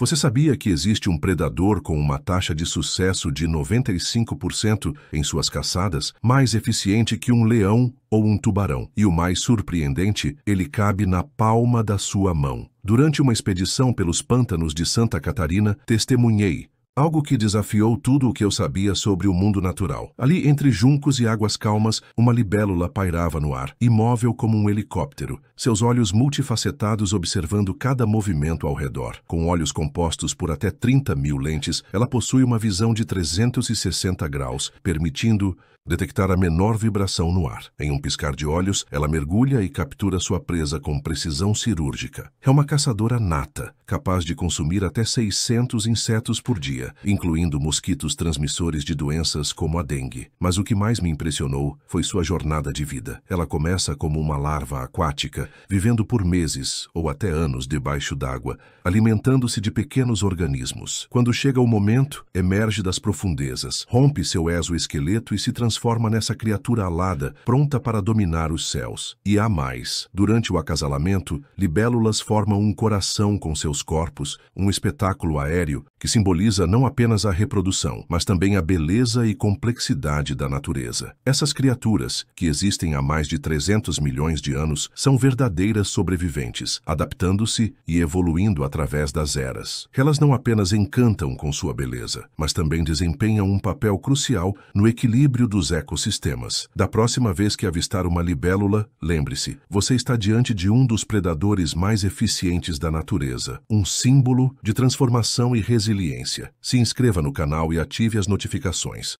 Você sabia que existe um predador com uma taxa de sucesso de 95% em suas caçadas, mais eficiente que um leão ou um tubarão? E o mais surpreendente, ele cabe na palma da sua mão. Durante uma expedição pelos pântanos de Santa Catarina, testemunhei algo que desafiou tudo o que eu sabia sobre o mundo natural. Ali, entre juncos e águas calmas, uma libélula pairava no ar, imóvel como um helicóptero, seus olhos multifacetados observando cada movimento ao redor. Com olhos compostos por até 30 mil lentes, ela possui uma visão de 360 graus, permitindo detectar a menor vibração no ar. Em um piscar de olhos, ela mergulha e captura sua presa com precisão cirúrgica. É uma caçadora nata, capaz de consumir até 600 insetos por dia, incluindo mosquitos transmissores de doenças como a dengue. Mas o que mais me impressionou foi sua jornada de vida. Ela começa como uma larva aquática, vivendo por meses ou até anos debaixo d'água, alimentando-se de pequenos organismos. Quando chega o momento, emerge das profundezas, rompe seu exoesqueleto e se transforma transforma nessa criatura alada, pronta para dominar os céus. E há mais. Durante o acasalamento, libélulas formam um coração com seus corpos, um espetáculo aéreo que simboliza não apenas a reprodução, mas também a beleza e complexidade da natureza. Essas criaturas, que existem há mais de 300 milhões de anos, são verdadeiras sobreviventes, adaptando-se e evoluindo através das eras. Elas não apenas encantam com sua beleza, mas também desempenham um papel crucial no equilíbrio dos dos ecossistemas. Da próxima vez que avistar uma libélula, lembre-se, você está diante de um dos predadores mais eficientes da natureza, um símbolo de transformação e resiliência. Se inscreva no canal e ative as notificações.